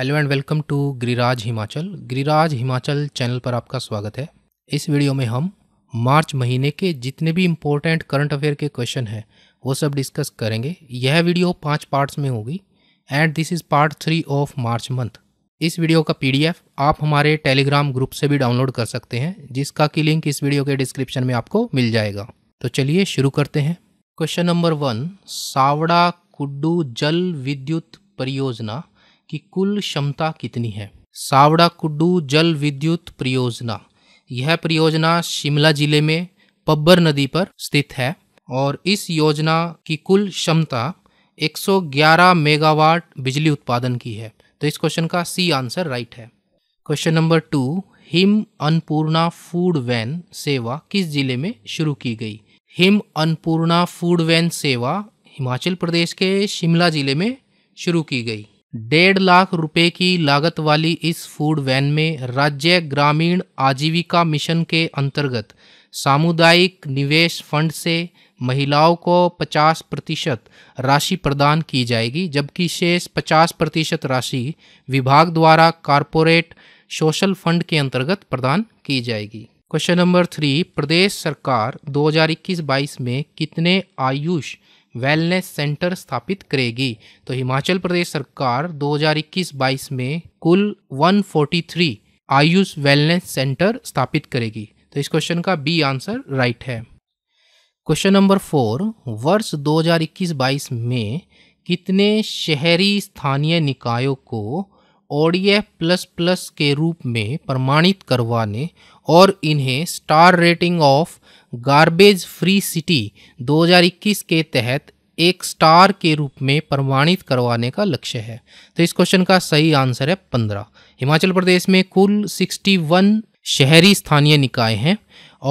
Hello and welcome to Giriraj Himachal Giriraj Himachal channel पर आपका स्वागत है इस वीडियो में हम मार्च महीने के जितने भी इम्पोर्टेंट करंट अफेयर के क्वेश्चन हैं वो सब डिस्कस करेंगे यह वीडियो पांच पार्ट्स में होगी and this is part three of March month इस वीडियो का पीडीएफ आप हमारे टेलीग्राम ग्रुप से भी डाउनलोड कर सकते हैं जिसका की लिंक इस वीडियो के डिस्क्रिप्शन में आपको मिल जाएगा तो चलिए शुरू करते हैं question number one Sawra Kuddu जल विद्युत परियोजना की कुल क्षमता कितनी है सावड़ा कुड्डू जल विद्युत परियोजना यह परियोजना शिमला जिले में पब्बर नदी पर स्थित है और इस योजना की कुल क्षमता 111 मेगावाट बिजली उत्पादन की है तो इस क्वेश्चन का सी आंसर राइट है question number two Him Annapurna food van सेवा किस जिले में शुरू की गई हिम अन्नपूर्णा फूड वैन सेवा हिमाचल प्रदेश के शिमला जिले में शुरू की गई डेढ़ लाख रुपए की लागत वाली इस फूड वैन में राज्य ग्रामीण आजीविका मिशन के अंतर्गत सामुदायिक निवेश फंड से महिलाओं को 50 प्रतिशत राशि प्रदान की जाएगी जबकि शेष 50 प्रतिशत राशि विभाग द्वारा कारपोरेट सोशल फंड के अंतर्गत प्रदान की जाएगी क्वेश्चन नंबर थ्री प्रदेश सरकार 2021-22 में कितने आयुष वेलनेस सेंटर स्थापित करेगी तो हिमाचल प्रदेश सरकार 2021-22 में कुल 143 आयुष वेलनेस सेंटर स्थापित करेगी तो इस क्वेश्चन का बी आंसर राइट है क्वेश्चन नंबर फोर वर्ष 2021-22 में कितने शहरी स्थानीय निकायों को ओडीएफ प्लस प्लस के रूप में प्रमाणित करवाने और इन्हें star rating of garbage free city 2021 के तहत एक स्टार के रूप में प्रमाणित करवाने का लक्ष्य है तो इस क्वेश्चन का सही आंसर है पंद्रह हिमाचल प्रदेश में कुल सिक्सटी वन शहरी स्थानीय निकाय हैं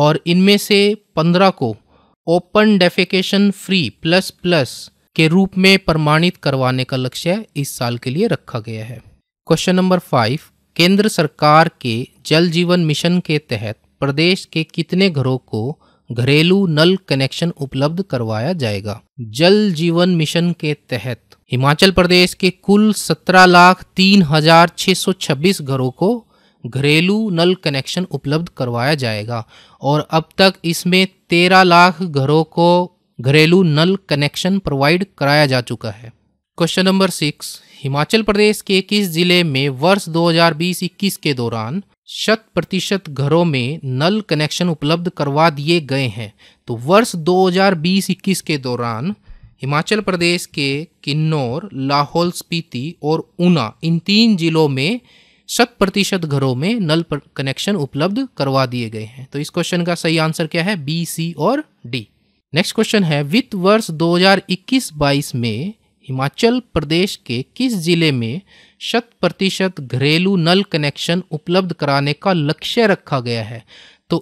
और इनमें से पंद्रह को open defecation free plus plus के रूप में प्रमाणित करवाने का लक्ष्य इस साल के लिए रखा गया है क्वेश्चन नंबर फाइव केंद्र सरकार के जल जीवन मिशन के तहत प्रदेश के कितने घरों को घरेलू नल कनेक्शन उपलब्ध करवाया जाएगा जल जीवन मिशन के तहत हिमाचल प्रदेश के कुल सत्रह लाख तीन हजार छह सौ छब्बीस घरों को घरेलू नल कनेक्शन उपलब्ध करवाया जाएगा और अब तक इसमें तेरह लाख घरों को घरेलू नल कनेक्शन प्रोवाइड कराया जा चुका है question number six Himachal Pradesh के किस जिले में वर्ष 2020-21 के दौरान शत प्रतिशत घरों में नल कनेक्शन उपलब्ध करवा दिए गए हैं तो वर्ष 2020-21 के दौरान हिमाचल प्रदेश के किन्नौर लाहौल स्पीति और ऊना इन तीन जिलों में शत प्रतिशत घरों में नल कनेक्शन उपलब्ध करवा दिए गए हैं तो इस क्वेश्चन का सही आंसर क्या है बी सी और डी नेक्स्ट क्वेश्चन है वित्त वर्ष 2021-22 में हिमाचल प्रदेश के किस ज़िले में शत प्रतिशत घरेलू नल कनेक्शन उपलब्ध कराने का लक्ष्य रखा गया है तो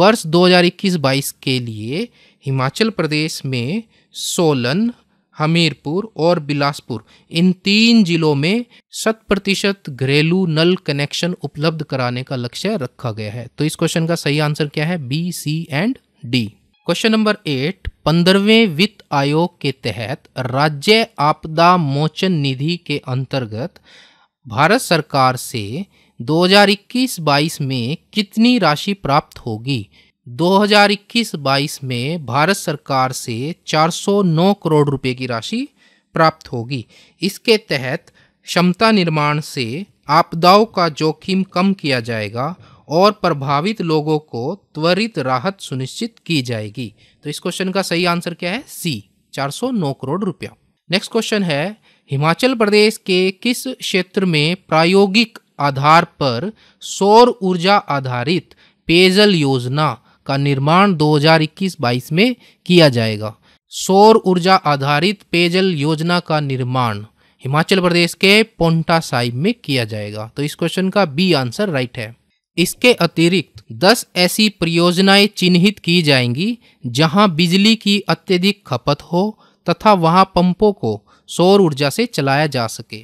वर्ष 2021-22 के लिए हिमाचल प्रदेश में सोलन हमीरपुर और बिलासपुर इन तीन जिलों में शत प्रतिशत घरेलू नल कनेक्शन उपलब्ध कराने का लक्ष्य रखा गया है तो इस क्वेश्चन का सही आंसर क्या है B C and D question number eight पंद्रहवें वित्त आयोग के तहत राज्य आपदा मोचन निधि के अंतर्गत भारत सरकार से 2021-22 में कितनी राशि प्राप्त होगी 2021-22 में भारत सरकार से 409 करोड़ रुपए की राशि प्राप्त होगी इसके तहत क्षमता निर्माण से आपदाओं का जोखिम कम किया जाएगा और प्रभावित लोगों को त्वरित राहत सुनिश्चित की जाएगी तो इस क्वेश्चन का सही आंसर क्या है सी 409 करोड़ रुपया नेक्स्ट क्वेश्चन है हिमाचल प्रदेश के किस क्षेत्र में प्रायोगिक आधार पर सौर ऊर्जा आधारित पेयजल योजना का निर्माण 2021-22 में किया जाएगा सौर ऊर्जा आधारित पेयजल योजना का निर्माण हिमाचल प्रदेश के पोंटा साहिब में किया जाएगा तो इस क्वेश्चन का बी आंसर राइट है इसके अतिरिक्त 10 ऐसी परियोजनाएं चिन्हित की जाएंगी जहां बिजली की अत्यधिक खपत हो तथा वहां पंपों को सौर ऊर्जा से चलाया जा सके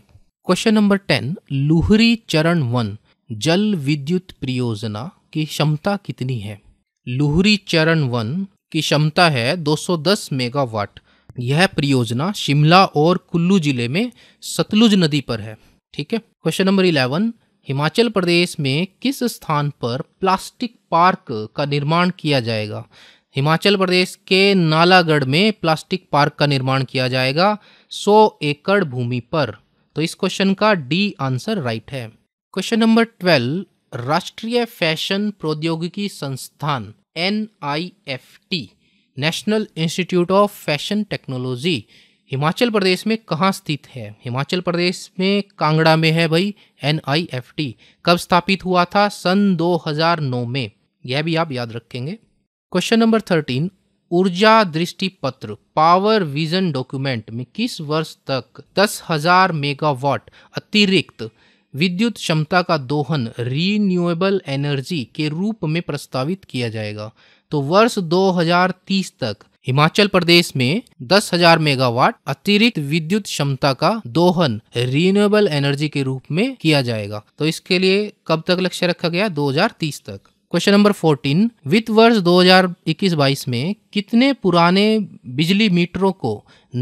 क्वेश्चन नंबर टेन लुहरी चरण वन जल विद्युत परियोजना की क्षमता कितनी है लुहरी चरण वन की क्षमता है 210 मेगावाट यह परियोजना शिमला और कुल्लू जिले में सतलुज नदी पर है ठीक है question number eleven Himachal Pradesh में किस स्थान पर प्लास्टिक पार्क का निर्माण किया जाएगा हिमाचल प्रदेश के नालागढ़ में प्लास्टिक पार्क का निर्माण किया जाएगा 100 एकड़ भूमि पर तो इस क्वेश्चन का डी आंसर राइट है क्वेश्चन नंबर ट्वेल्व राष्ट्रीय फैशन प्रौद्योगिकी संस्थान N National Institute of Fashion Technology Himachal Pradesh में कहाँ स्थित है हिमाचल प्रदेश में कांगड़ा में है भाई एन कब स्थापित हुआ था सन 2009 में यह भी आप याद रखेंगे क्वेश्चन नंबर थर्टीन ऊर्जा दृष्टि पत्र पावर विजन डॉक्यूमेंट में किस वर्ष तक दस हजार मेगावाट अतिरिक्त विद्युत क्षमता का दोहन रीन्यूएबल एनर्जी के रूप में प्रस्तावित किया जाएगा तो वर्ष 2030 तक हिमाचल प्रदेश में 10,000 मेगावाट अतिरिक्त विद्युत क्षमता का दोहन रिन्यूएबल एनर्जी के रूप में किया जाएगा तो इसके लिए कब तक लक्ष्य रखा गया 2030 तक क्वेश्चन नंबर 14 वित्त वर्ष 2021-22 में कितने पुराने बिजली मीटरों को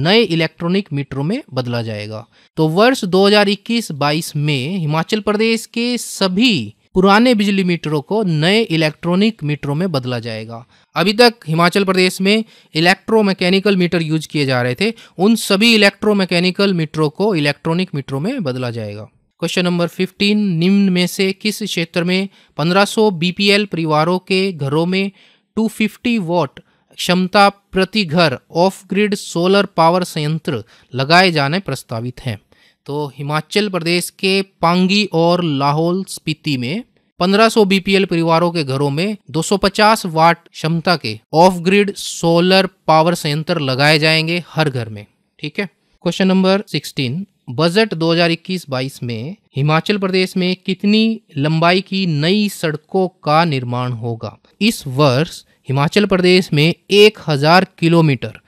नए इलेक्ट्रॉनिक मीटरों में बदला जाएगा तो वर्ष 2021-22 में हिमाचल प्रदेश के सभी पुराने बिजली मीटरों को नए इलेक्ट्रॉनिक मीटरों में बदला जाएगा अभी तक हिमाचल प्रदेश में इलेक्ट्रोमैकेनिकल मीटर यूज किए जा रहे थे उन सभी इलेक्ट्रोमैकेनिकल मीटरों को इलेक्ट्रॉनिक मीटरों में बदला जाएगा क्वेश्चन नंबर 15 निम्न में से किस क्षेत्र में 1500 बीपीएल परिवारों के घरों में 250 वॉट क्षमता प्रति घर ऑफ ग्रिड सोलर पावर संयंत्र लगाए जाने प्रस्तावित हैं तो हिमाचल प्रदेश के पांगी और लाहौल स्पीति में 1500 बीपीएल परिवारों के घरों में 250 वाट क्षमता के ऑफ ग्रिड सोलर पावर संयंत्र लगाए जाएंगे हर घर में ठीक है क्वेश्चन नंबर 16 बजट 2021-22 में हिमाचल प्रदेश में कितनी लंबाई की नई सड़कों का निर्माण होगा इस वर्ष हिमाचल प्रदेश में 1000 किलोमीटर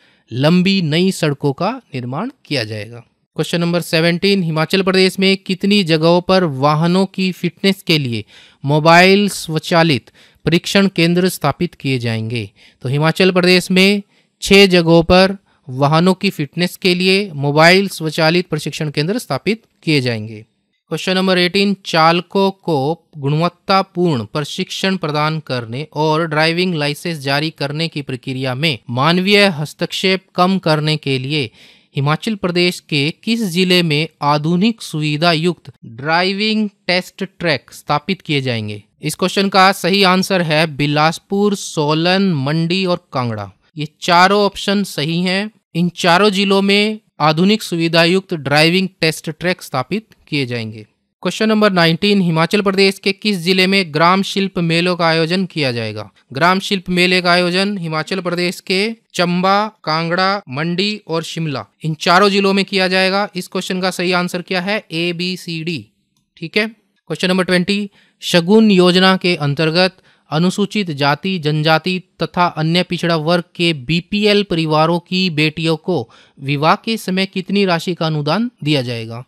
लंबी नई सड़कों का निर्माण किया जाएगा question number seventeen Himachal Pradesh में कितनी जगहों पर वाहनों की फिटनेस के लिए मोबाइल स्वचालित परीक्षण केंद्र स्थापित किए जाएंगे तो हिमाचल प्रदेश में छः जगहों पर वाहनों की फिटनेस के लिए मोबाइल स्वचालित प्रशिक्षण केंद्र स्थापित किए जाएंगे क्वेश्चन नंबर एटीन चालकों को गुणवत्तापूर्ण प्रशिक्षण प्रदान करने और ड्राइविंग लाइसेंस जारी करने की प्रक्रिया में मानवीय हस्तक्षेप कम करने के लिए हिमाचल प्रदेश के किस जिले में आधुनिक सुविधा युक्त ड्राइविंग टेस्ट ट्रैक स्थापित किए जाएंगे इस क्वेश्चन का सही आंसर है बिलासपुर सोलन मंडी और कांगड़ा ये चारों ऑप्शन सही हैं इन चारों जिलों में आधुनिक सुविधा युक्त ड्राइविंग टेस्ट ट्रैक स्थापित किए जाएंगे क्वेश्चन नंबर 19 हिमाचल प्रदेश के किस जिले में ग्राम शिल्प मेलों का आयोजन किया जाएगा ग्राम शिल्प मेले का आयोजन हिमाचल प्रदेश के चंबा कांगड़ा मंडी और शिमला इन चारों जिलों में किया जाएगा इस क्वेश्चन का सही आंसर क्या है ए बी सी डी ठीक है क्वेश्चन नंबर ट्वेंटी शगुन योजना के अंतर्गत अनुसूचित जाति जनजाति तथा अन्य पिछड़ा वर्ग के बीपीएल परिवारों की बेटियों को विवाह के समय कितनी राशि का अनुदान दिया जाएगा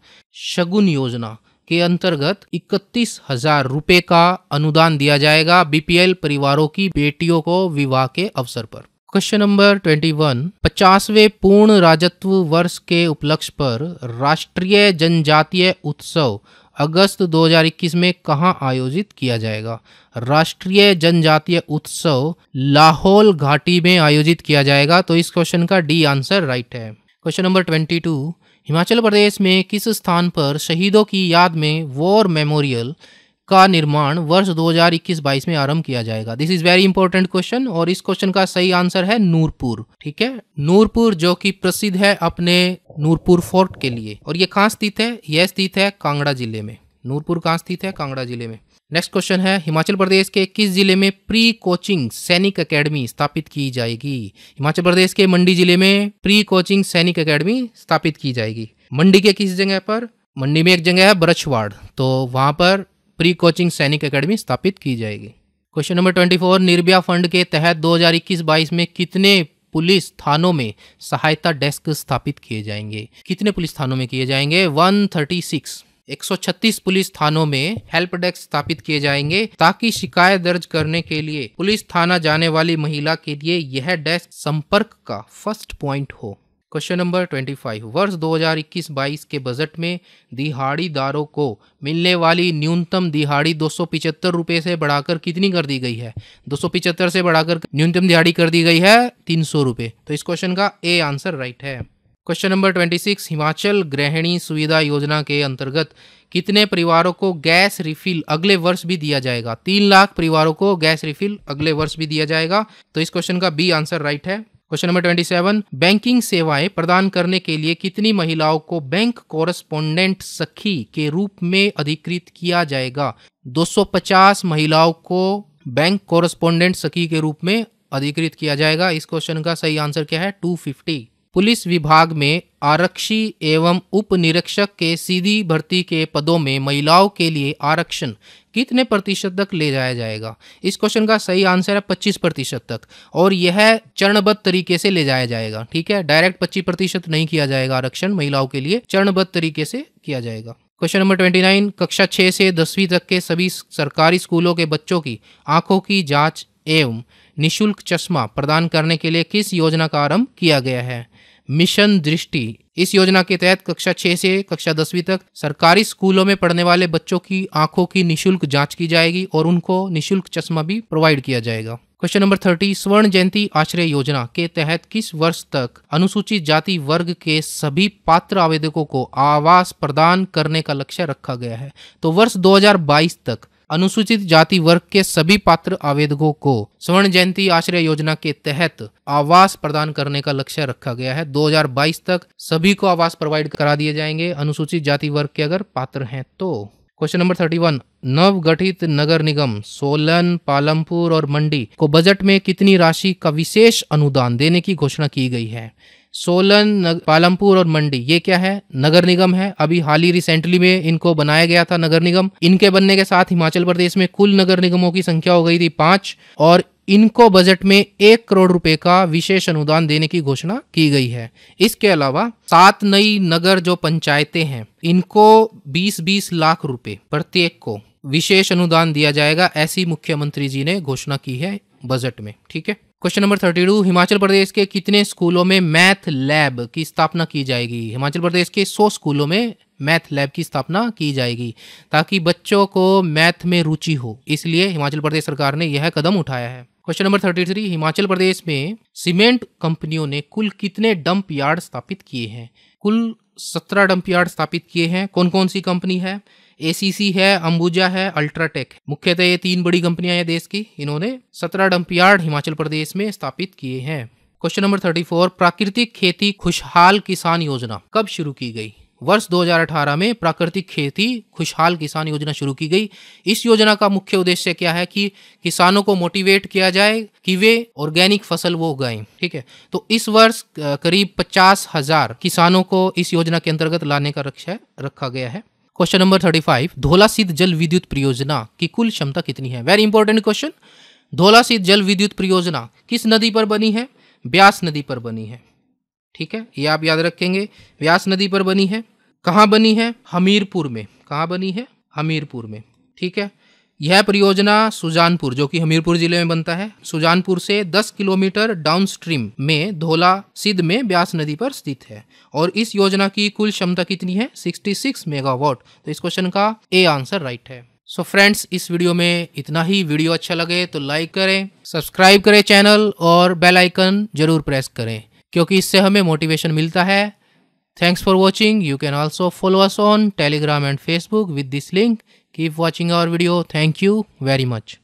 शगुन योजना के अंतर्गत इकतीस हजार रूपए का अनुदान दिया जाएगा बीपीएल परिवारों की बेटियों को विवाह के अवसर पर क्वेश्चन नंबर ट्वेंटी वन पचासवे पूर्ण राजत्व वर्ष के उपलक्ष पर राष्ट्रीय जनजातीय उत्सव अगस्त 2021 में कहाँ आयोजित किया जाएगा राष्ट्रीय जनजातीय उत्सव लाहौल घाटी में आयोजित किया जाएगा तो इस क्वेश्चन का डी आंसर राइट है question number twenty two Himachal Pradesh में किस स्थान पर शहीदों की याद में वॉर मेमोरियल का निर्माण वर्ष 2021-22 में आरंभ किया जाएगा this is very important question और इस क्वेश्चन का सही आंसर है नूरपुर ठीक है नूरपुर जो कि प्रसिद्ध है अपने नूरपुर फोर्ट के लिए और ये कहाँ स्थित है यह स्थित है कांगड़ा जिले में नूरपुर कहाँ स्थित है कांगड़ा जिले में नेक्स्ट क्वेश्चन है हिमाचल प्रदेश के किस जिले में प्री कोचिंग सैनिक एकेडमी स्थापित की जाएगी हिमाचल प्रदेश के मंडी जिले में प्री कोचिंग सैनिक एकेडमी स्थापित की जाएगी मंडी के किस जगह पर मंडी में एक जगह है ब्रछवाड़ तो वहां पर प्री कोचिंग सैनिक एकेडमी स्थापित की जाएगी question number twenty four Nirbhaya fund के तहत दो हजार इक्कीस बाईस में कितने पुलिस थानों में सहायता डेस्क स्थापित किए जाएंगे कितने पुलिस थानों में किए जाएंगे वन थर्टी सिक्स 136 पुलिस थानों में हेल्प डेस्क स्थापित किए जाएंगे ताकि शिकायत दर्ज करने के लिए पुलिस थाना जाने वाली महिला के लिए यह डेस्क संपर्क का फर्स्ट पॉइंट हो क्वेश्चन नंबर 25 वर्ष 2021-22 के बजट में दिहाड़ीदारों को मिलने वाली न्यूनतम दिहाड़ी दो सौ से बढ़ाकर कितनी कर दी गई है दो से बढ़ाकर न्यूनतम दिहाड़ी कर दी गई है तीन सौ तो इस क्वेश्चन का ए आंसर राइट है question number twenty six Himachal गृहिणी सुविधा योजना के अंतर्गत कितने परिवारों को गैस रिफिल अगले वर्ष भी दिया जाएगा तीन लाख परिवारों को गैस रिफिल अगले वर्ष भी दिया जाएगा तो इस क्वेश्चन का बी आंसर राइट है question number twenty seven banking सेवाएं प्रदान करने के लिए कितनी महिलाओं को बैंक कोरस्पोंडेंट सखी के रूप में अधिकृत किया जाएगा 250 महिलाओं को बैंक कोरस्पोंडेंट सखी के रूप में अधिकृत किया जाएगा इस क्वेश्चन का सही आंसर क्या है 250 पुलिस विभाग में आरक्षी एवं उप निरीक्षक के सीधी भर्ती के पदों में महिलाओं के लिए आरक्षण कितने प्रतिशत तक ले जाया जाएगा इस क्वेश्चन का सही आंसर है पच्चीस प्रतिशत तक और यह चरणबद्ध तरीके से ले जाया जाएगा ठीक है डायरेक्ट पच्चीस प्रतिशत नहीं किया जाएगा आरक्षण महिलाओं के लिए चरणबद्ध तरीके से किया जाएगा क्वेश्चन नंबर ट्वेंटी नाइन कक्षा छः से दसवीं तक के सभी सरकारी स्कूलों के बच्चों की आंखों की जांच एवं निशुल्क चश्मा प्रदान करने के लिए किस योजना का आरंभ किया गया है मिशन दृष्टि इस योजना के तहत कक्षा छह से कक्षा दसवीं तक सरकारी स्कूलों में पढ़ने वाले बच्चों की आंखों की निशुल्क जांच की जाएगी और उनको निशुल्क चश्मा भी प्रोवाइड किया जाएगा क्वेश्चन नंबर थर्टी स्वर्ण जयंती आश्रय योजना के तहत किस वर्ष तक अनुसूचित जाति वर्ग के सभी पात्र आवेदकों को आवास प्रदान करने का लक्ष्य रखा गया है तो वर्ष 2022 तक अनुसूचित जाति वर्ग के सभी पात्र आवेदकों को स्वर्ण जयंती आश्रय योजना के तहत आवास प्रदान करने का लक्ष्य रखा गया है 2022 तक सभी को आवास प्रोवाइड करा दिए जाएंगे अनुसूचित जाति वर्ग के अगर पात्र हैं तो क्वेश्चन नंबर थर्टी वन नवगठित नगर निगम सोलन पालमपुर और मंडी को बजट में कितनी राशि का विशेष अनुदान देने की घोषणा की गई है सोलन पालमपुर और मंडी ये क्या है नगर निगम है अभी हाल ही रिसेंटली में इनको बनाया गया था नगर निगम इनके बनने के साथ हिमाचल प्रदेश में कुल नगर निगमों की संख्या हो गई थी पांच और इनको बजट में एक करोड़ रुपए का विशेष अनुदान देने की घोषणा की गई है इसके अलावा सात नई नगर जो पंचायतें हैं इनको 20-20 लाख रुपए प्रत्येक को विशेष अनुदान दिया जाएगा ऐसी मुख्यमंत्री जी ने घोषणा की है बजट में ठीक है question number thirty two Himachal Pradesh के कितने स्कूलों में मैथ लैब की स्थापना की जाएगी हिमाचल प्रदेश के सौ स्कूलों में मैथ लैब की स्थापना की जाएगी ताकि बच्चों को मैथ में रुचि हो इसलिए हिमाचल प्रदेश सरकार ने यह कदम उठाया है question number thirty three Himachal Pradesh में सीमेंट कंपनियों ने कुल कितने डंप यार्ड स्थापित किए हैं कुल सत्रह डंप यार्ड स्थापित किए हैं कौन कौन सी कंपनी है एसीसी है अंबुजा है अल्ट्राटेक मुख्यतः ये तीन बड़ी कंपनियां हैं देश की इन्होंने सत्रह डम्पयार्ड हिमाचल प्रदेश में स्थापित किए हैं क्वेश्चन नंबर थर्टी फोर प्राकृतिक खेती खुशहाल किसान योजना कब शुरू की गई वर्ष 2018 में प्राकृतिक खेती खुशहाल किसान योजना शुरू की गई इस योजना का मुख्य उद्देश्य क्या है कि किसानों को मोटिवेट किया जाए कि वे ऑर्गेनिक फसल वो उगाएं ठीक है तो इस वर्ष करीब पचास हजार किसानों को इस योजना के अंतर्गत लाने का रक्षा रखा गया है क्वेश्चन नंबर थर्टी फाइव धोला सिद्ध जल विद्युत परियोजना की कुल क्षमता कितनी है वेरी इंपॉर्टेंट क्वेश्चन धोला सिद्ध जल विद्युत परियोजना किस नदी पर बनी है ब्यास नदी पर बनी है ठीक है ये आप याद रखेंगे व्यास नदी पर बनी है कहाँ बनी है हमीरपुर में कहाँ बनी है हमीरपुर में ठीक है यह परियोजना सुजानपुर जो कि हमीरपुर जिले में बनता है सुजानपुर से 10 किलोमीटर डाउनस्ट्रीम में धोला सिद्ध में ब्यास नदी पर स्थित है और इस योजना की कुल क्षमता कितनी है 66 मेगावाट तो इस क्वेश्चन का ए आंसर राइट है सो so फ्रेंड्स इस वीडियो में इतना ही वीडियो अच्छा लगे तो लाइक करें सब्सक्राइब करें चैनल और बेलाइकन जरूर प्रेस करें क्योंकि इससे हमें मोटिवेशन मिलता है thanks for watching you can also follow us on Telegram and Facebook with this link Keep watching our video. Thank you very much.